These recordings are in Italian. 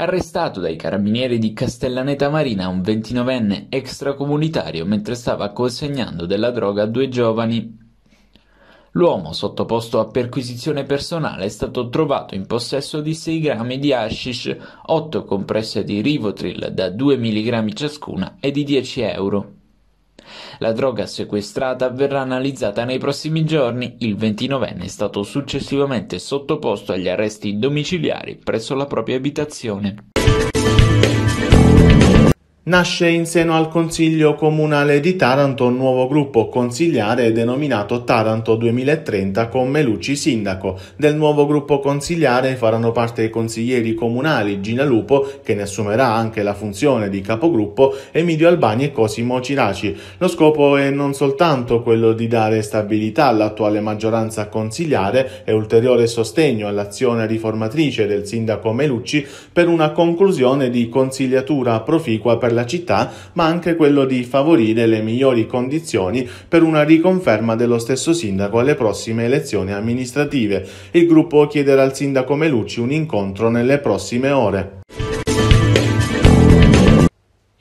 arrestato dai carabinieri di Castellaneta Marina un ventinovenne extracomunitario mentre stava consegnando della droga a due giovani. L'uomo sottoposto a perquisizione personale è stato trovato in possesso di 6 grammi di hashish, 8 compresse di Rivotril da 2 mg ciascuna e di 10 euro. La droga sequestrata verrà analizzata nei prossimi giorni. Il ventinovenne è stato successivamente sottoposto agli arresti domiciliari presso la propria abitazione. Nasce in seno al Consiglio Comunale di Taranto un nuovo gruppo consigliare denominato Taranto 2030 con Melucci sindaco. Del nuovo gruppo consigliare faranno parte i consiglieri comunali Gina Lupo, che ne assumerà anche la funzione di capogruppo, Emidio Albani e Cosimo Ciraci. Lo scopo è non soltanto quello di dare stabilità all'attuale maggioranza consigliare e ulteriore sostegno all'azione riformatrice del sindaco Melucci per una conclusione di consigliatura proficua per la della città, ma anche quello di favorire le migliori condizioni per una riconferma dello stesso sindaco alle prossime elezioni amministrative. Il gruppo chiederà al sindaco Melucci un incontro nelle prossime ore.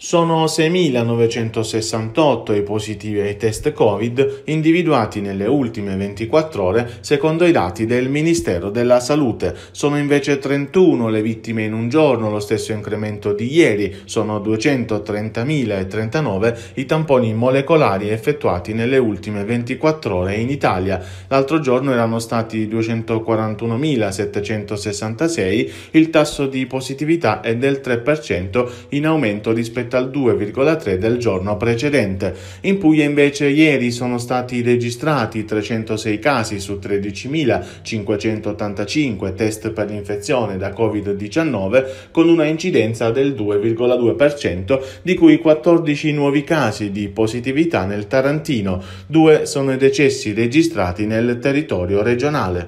Sono 6.968 i positivi ai test Covid individuati nelle ultime 24 ore secondo i dati del Ministero della Salute. Sono invece 31 le vittime in un giorno, lo stesso incremento di ieri. Sono 230.039 i tamponi molecolari effettuati nelle ultime 24 ore in Italia. L'altro giorno erano stati 241.766, il tasso di positività è del 3% in aumento rispetto rispetto al 2,3 del giorno precedente. In Puglia invece ieri sono stati registrati 306 casi su 13.585 test per l'infezione da Covid-19 con una incidenza del 2,2% di cui 14 nuovi casi di positività nel Tarantino, due sono i decessi registrati nel territorio regionale.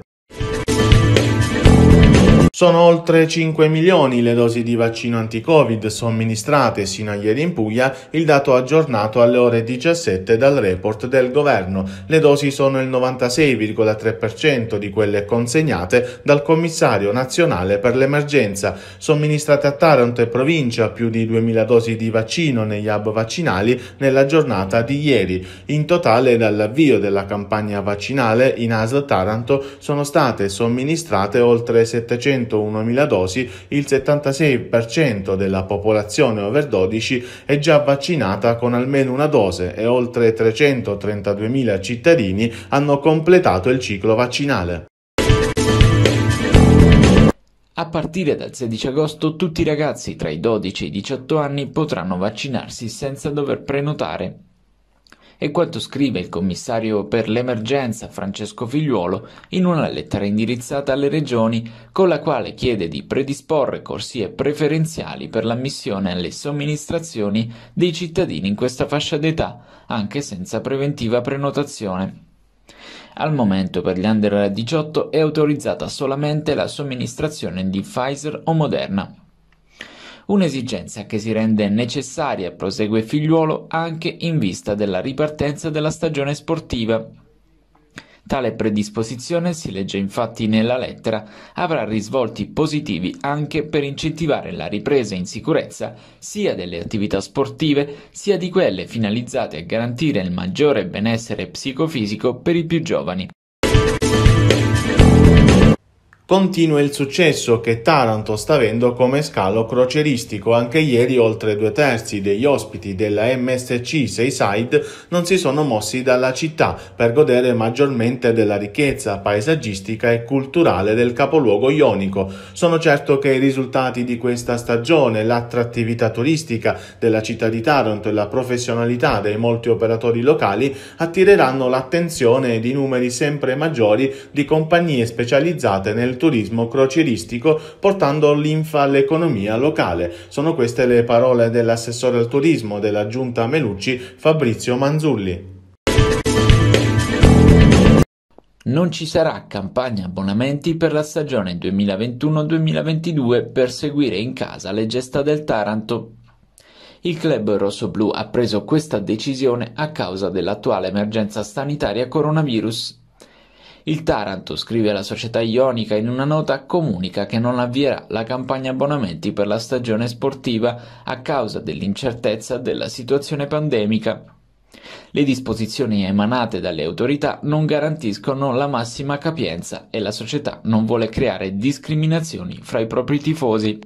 Sono oltre 5 milioni le dosi di vaccino anti-Covid somministrate sino a ieri in Puglia, il dato aggiornato alle ore 17 dal report del governo. Le dosi sono il 96,3% di quelle consegnate dal commissario nazionale per l'emergenza. Somministrate a Taranto e provincia più di 2.000 dosi di vaccino negli hub vaccinali nella giornata di ieri. In totale dall'avvio della campagna vaccinale in ASL Taranto sono state somministrate oltre 700 101.000 dosi, il 76% della popolazione over 12 è già vaccinata con almeno una dose e oltre 332.000 cittadini hanno completato il ciclo vaccinale. A partire dal 16 agosto tutti i ragazzi tra i 12 e i 18 anni potranno vaccinarsi senza dover prenotare. È quanto scrive il commissario per l'emergenza Francesco Figliuolo in una lettera indirizzata alle regioni con la quale chiede di predisporre corsie preferenziali per l'ammissione alle somministrazioni dei cittadini in questa fascia d'età, anche senza preventiva prenotazione. Al momento per gli under 18 è autorizzata solamente la somministrazione di Pfizer o Moderna, un'esigenza che si rende necessaria, prosegue Figliuolo, anche in vista della ripartenza della stagione sportiva. Tale predisposizione, si legge infatti nella lettera, avrà risvolti positivi anche per incentivare la ripresa in sicurezza sia delle attività sportive sia di quelle finalizzate a garantire il maggiore benessere psicofisico per i più giovani. Continua il successo che Taranto sta avendo come scalo croceristico. Anche ieri oltre due terzi degli ospiti della MSC Seaside non si sono mossi dalla città per godere maggiormente della ricchezza paesaggistica e culturale del capoluogo ionico. Sono certo che i risultati di questa stagione, l'attrattività turistica della città di Taranto e la professionalità dei molti operatori locali attireranno l'attenzione di numeri sempre maggiori di compagnie specializzate nel turismo crocieristico portando linfa all'economia locale. Sono queste le parole dell'assessore al turismo della giunta Melucci Fabrizio Manzulli. Non ci sarà campagna abbonamenti per la stagione 2021-2022 per seguire in casa le gesta del Taranto. Il club rossoblù ha preso questa decisione a causa dell'attuale emergenza sanitaria coronavirus il Taranto, scrive la società ionica in una nota, comunica che non avvierà la campagna abbonamenti per la stagione sportiva a causa dell'incertezza della situazione pandemica. Le disposizioni emanate dalle autorità non garantiscono la massima capienza e la società non vuole creare discriminazioni fra i propri tifosi.